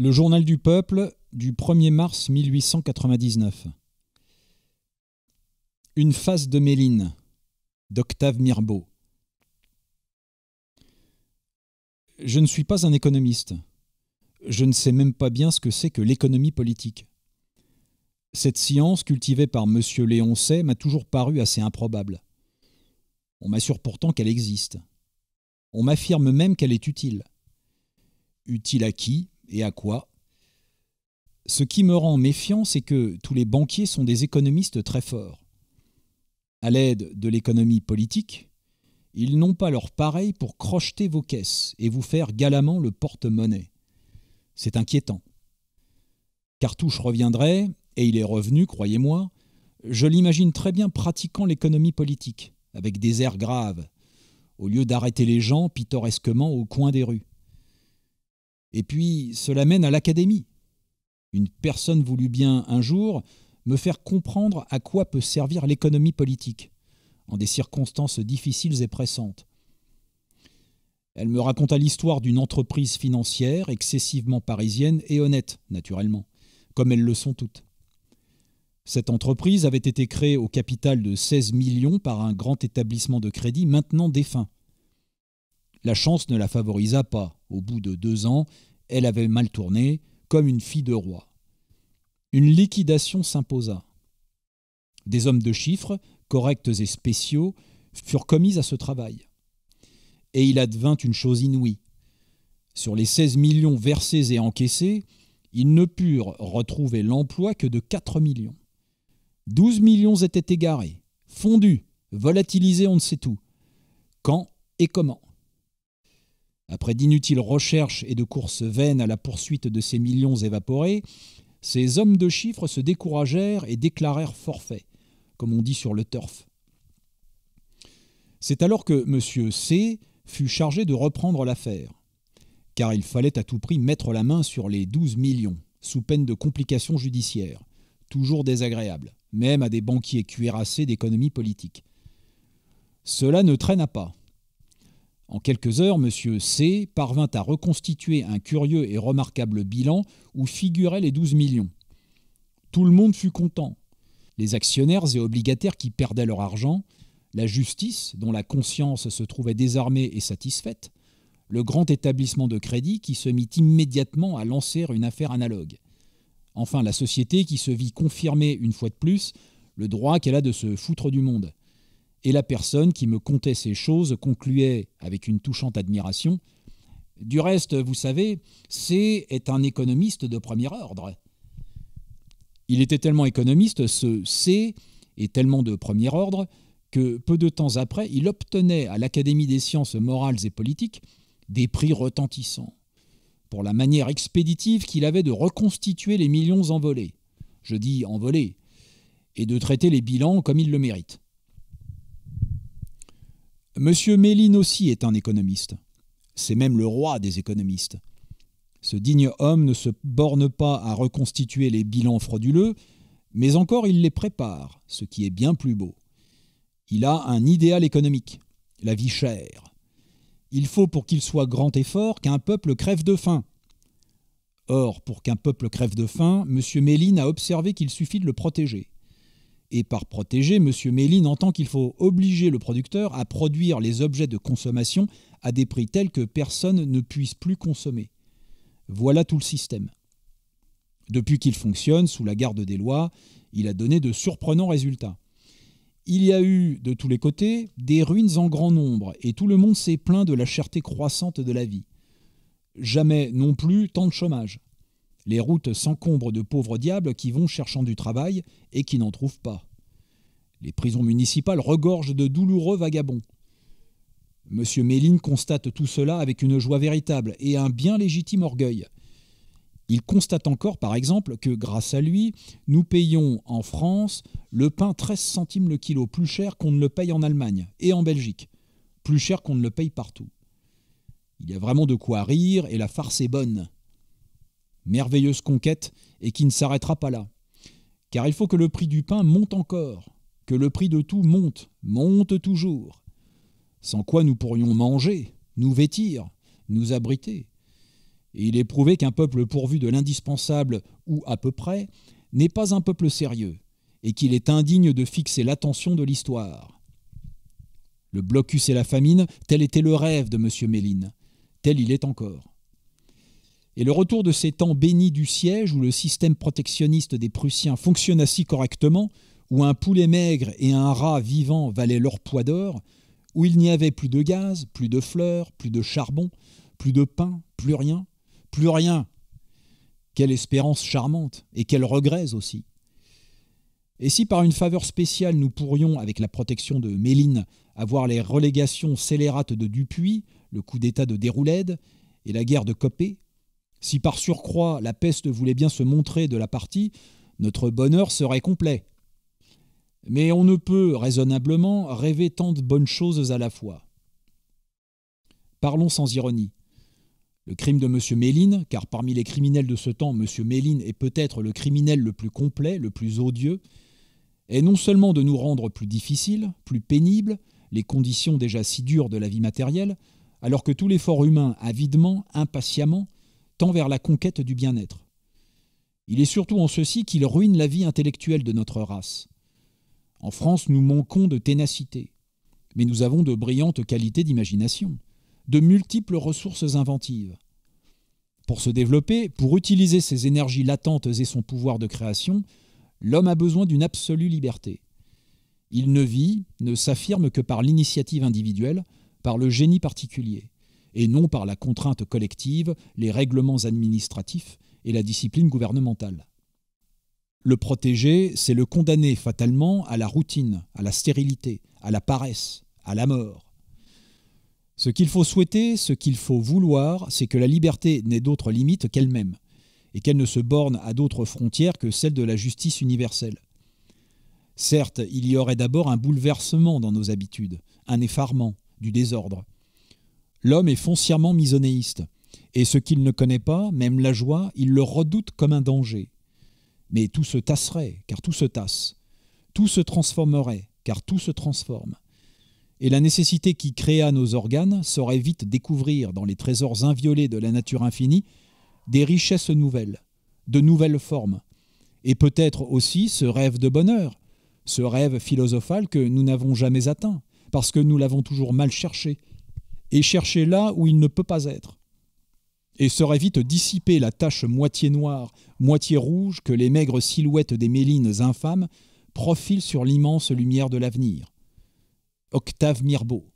Le journal du peuple du 1er mars 1899. Une face de Méline d'Octave Mirbeau. Je ne suis pas un économiste. Je ne sais même pas bien ce que c'est que l'économie politique. Cette science cultivée par M. Léoncet m'a toujours paru assez improbable. On m'assure pourtant qu'elle existe. On m'affirme même qu'elle est utile. Utile à qui et à quoi Ce qui me rend méfiant, c'est que tous les banquiers sont des économistes très forts. À l'aide de l'économie politique, ils n'ont pas leur pareil pour crocheter vos caisses et vous faire galamment le porte-monnaie. C'est inquiétant. Cartouche reviendrait, et il est revenu, croyez-moi, je l'imagine très bien pratiquant l'économie politique, avec des airs graves, au lieu d'arrêter les gens pittoresquement au coin des rues. Et puis, cela mène à l'académie. Une personne voulut bien un jour me faire comprendre à quoi peut servir l'économie politique, en des circonstances difficiles et pressantes. Elle me raconta l'histoire d'une entreprise financière excessivement parisienne et honnête, naturellement, comme elles le sont toutes. Cette entreprise avait été créée au capital de 16 millions par un grand établissement de crédit maintenant défunt. La chance ne la favorisa pas. Au bout de deux ans, elle avait mal tourné, comme une fille de roi. Une liquidation s'imposa. Des hommes de chiffres, corrects et spéciaux, furent commis à ce travail. Et il advint une chose inouïe. Sur les 16 millions versés et encaissés, ils ne purent retrouver l'emploi que de 4 millions. 12 millions étaient égarés, fondus, volatilisés on ne sait où. Quand et comment après d'inutiles recherches et de courses vaines à la poursuite de ces millions évaporés, ces hommes de chiffres se découragèrent et déclarèrent forfait, comme on dit sur le turf. C'est alors que M. C fut chargé de reprendre l'affaire, car il fallait à tout prix mettre la main sur les 12 millions, sous peine de complications judiciaires, toujours désagréables, même à des banquiers cuirassés d'économie politique. Cela ne traîna pas. En quelques heures, M. C parvint à reconstituer un curieux et remarquable bilan où figuraient les 12 millions. Tout le monde fut content. Les actionnaires et obligataires qui perdaient leur argent, la justice, dont la conscience se trouvait désarmée et satisfaite, le grand établissement de crédit qui se mit immédiatement à lancer une affaire analogue. Enfin, la société qui se vit confirmer une fois de plus le droit qu'elle a de se foutre du monde et la personne qui me contait ces choses concluait avec une touchante admiration Du reste, vous savez, C est un économiste de premier ordre. Il était tellement économiste, ce C est tellement de premier ordre, que peu de temps après, il obtenait à l'Académie des sciences morales et politiques des prix retentissants pour la manière expéditive qu'il avait de reconstituer les millions envolés, je dis envolés, et de traiter les bilans comme ils le méritent. Monsieur Méline aussi est un économiste. C'est même le roi des économistes. Ce digne homme ne se borne pas à reconstituer les bilans frauduleux, mais encore il les prépare, ce qui est bien plus beau. Il a un idéal économique, la vie chère. Il faut pour qu'il soit grand et fort qu'un peuple crève de faim. Or, pour qu'un peuple crève de faim, M. Méline a observé qu'il suffit de le protéger. Et par protéger, M. Méline entend qu'il faut obliger le producteur à produire les objets de consommation à des prix tels que personne ne puisse plus consommer. Voilà tout le système. Depuis qu'il fonctionne, sous la garde des lois, il a donné de surprenants résultats. Il y a eu, de tous les côtés, des ruines en grand nombre, et tout le monde s'est plaint de la cherté croissante de la vie. Jamais non plus tant de chômage. Les routes s'encombrent de pauvres diables qui vont cherchant du travail et qui n'en trouvent pas. Les prisons municipales regorgent de douloureux vagabonds. M. Méline constate tout cela avec une joie véritable et un bien légitime orgueil. Il constate encore, par exemple, que grâce à lui, nous payons en France le pain 13 centimes le kilo plus cher qu'on ne le paye en Allemagne et en Belgique, plus cher qu'on ne le paye partout. Il y a vraiment de quoi rire et la farce est bonne merveilleuse conquête, et qui ne s'arrêtera pas là. Car il faut que le prix du pain monte encore, que le prix de tout monte, monte toujours, sans quoi nous pourrions manger, nous vêtir, nous abriter. Et il est prouvé qu'un peuple pourvu de l'indispensable, ou à peu près, n'est pas un peuple sérieux, et qu'il est indigne de fixer l'attention de l'histoire. Le blocus et la famine, tel était le rêve de M. Méline, tel il est encore. Et le retour de ces temps bénis du siège où le système protectionniste des Prussiens fonctionne si correctement, où un poulet maigre et un rat vivant valaient leur poids d'or, où il n'y avait plus de gaz, plus de fleurs, plus de charbon, plus de pain, plus rien, plus rien. Quelle espérance charmante, et quels regrets aussi. Et si par une faveur spéciale nous pourrions, avec la protection de Méline, avoir les relégations scélérates de Dupuis, le coup d'État de Déroulède et la guerre de Copé, si par surcroît la peste voulait bien se montrer de la partie, notre bonheur serait complet. Mais on ne peut raisonnablement rêver tant de bonnes choses à la fois. Parlons sans ironie. Le crime de M. Méline, car parmi les criminels de ce temps, M. Méline est peut-être le criminel le plus complet, le plus odieux, est non seulement de nous rendre plus difficiles, plus pénibles, les conditions déjà si dures de la vie matérielle, alors que tout l'effort humain, avidement, impatiemment, tant vers la conquête du bien-être. Il est surtout en ceci qu'il ruine la vie intellectuelle de notre race. En France, nous manquons de ténacité, mais nous avons de brillantes qualités d'imagination, de multiples ressources inventives. Pour se développer, pour utiliser ses énergies latentes et son pouvoir de création, l'homme a besoin d'une absolue liberté. Il ne vit, ne s'affirme que par l'initiative individuelle, par le génie particulier et non par la contrainte collective, les règlements administratifs et la discipline gouvernementale. Le protéger, c'est le condamner fatalement à la routine, à la stérilité, à la paresse, à la mort. Ce qu'il faut souhaiter, ce qu'il faut vouloir, c'est que la liberté n'ait d'autres limites qu'elle-même, et qu'elle ne se borne à d'autres frontières que celles de la justice universelle. Certes, il y aurait d'abord un bouleversement dans nos habitudes, un effarement, du désordre, L'homme est foncièrement misonéiste, et ce qu'il ne connaît pas, même la joie, il le redoute comme un danger. Mais tout se tasserait, car tout se tasse. Tout se transformerait, car tout se transforme. Et la nécessité qui créa nos organes saurait vite découvrir dans les trésors inviolés de la nature infinie des richesses nouvelles, de nouvelles formes, et peut-être aussi ce rêve de bonheur, ce rêve philosophal que nous n'avons jamais atteint, parce que nous l'avons toujours mal cherché, et chercher là où il ne peut pas être. Et serait vite dissiper la tache moitié noire, moitié rouge que les maigres silhouettes des mélines infâmes profilent sur l'immense lumière de l'avenir. Octave Mirbeau.